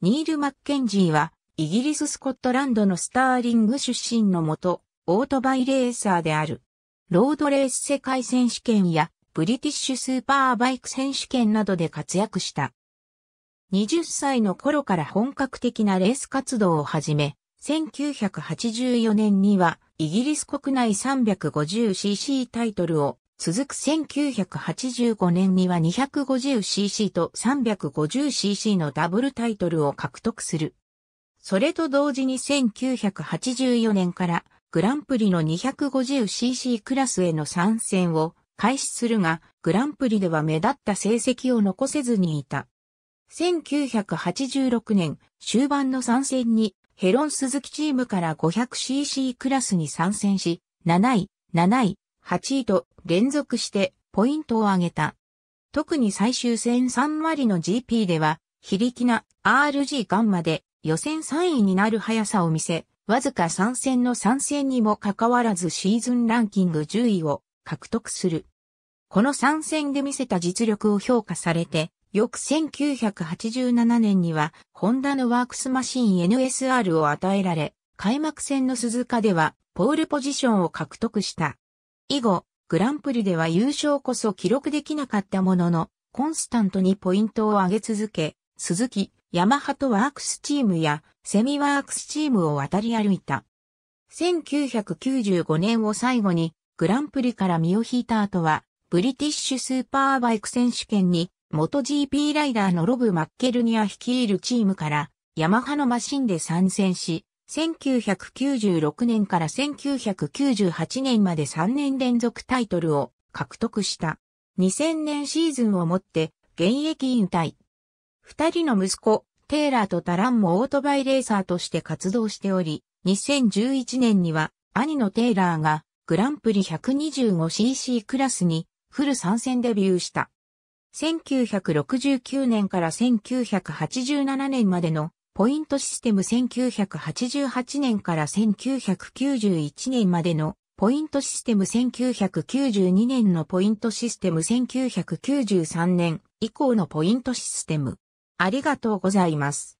ニール・マッケンジーは、イギリス・スコットランドのスターリング出身のもと、オートバイレーサーである。ロードレース世界選手権や、ブリティッシュスーパーバイク選手権などで活躍した。20歳の頃から本格的なレース活動を始め、1984年にはイギリス国内 350cc タイトルを続く1985年には 250cc と 350cc のダブルタイトルを獲得する。それと同時に1984年からグランプリの 250cc クラスへの参戦を開始するが、グランプリでは目立った成績を残せずにいた。1986年終盤の参戦にヘロン鈴木チームから 500cc クラスに参戦し、7位、7位、8位と連続してポイントを上げた。特に最終戦3割の GP では、非力な RG ガンマで予選3位になる速さを見せ、わずか3戦の3戦にもかかわらずシーズンランキング10位を獲得する。この3戦で見せた実力を評価されて、翌1987年には、ホンダのワークスマシン NSR を与えられ、開幕戦の鈴鹿では、ポールポジションを獲得した。以後、グランプリでは優勝こそ記録できなかったものの、コンスタントにポイントを上げ続け、鈴木、ヤマハとワークスチームやセミワークスチームを渡り歩いた。1995年を最後にグランプリから身を引いた後は、ブリティッシュスーパーバイク選手権に、元 GP ライダーのロブ・マッケルニア率いるチームから、ヤマハのマシンで参戦し、1996年から1998年まで3年連続タイトルを獲得した。2000年シーズンをもって現役引退。二人の息子、テイラーとタランもオートバイレーサーとして活動しており、2011年には兄のテイラーがグランプリ 125cc クラスにフル参戦デビューした。1969年から1987年までのポイントシステム1988年から1991年までのポイントシステム1992年のポイントシステム1993年以降のポイントシステム。ありがとうございます。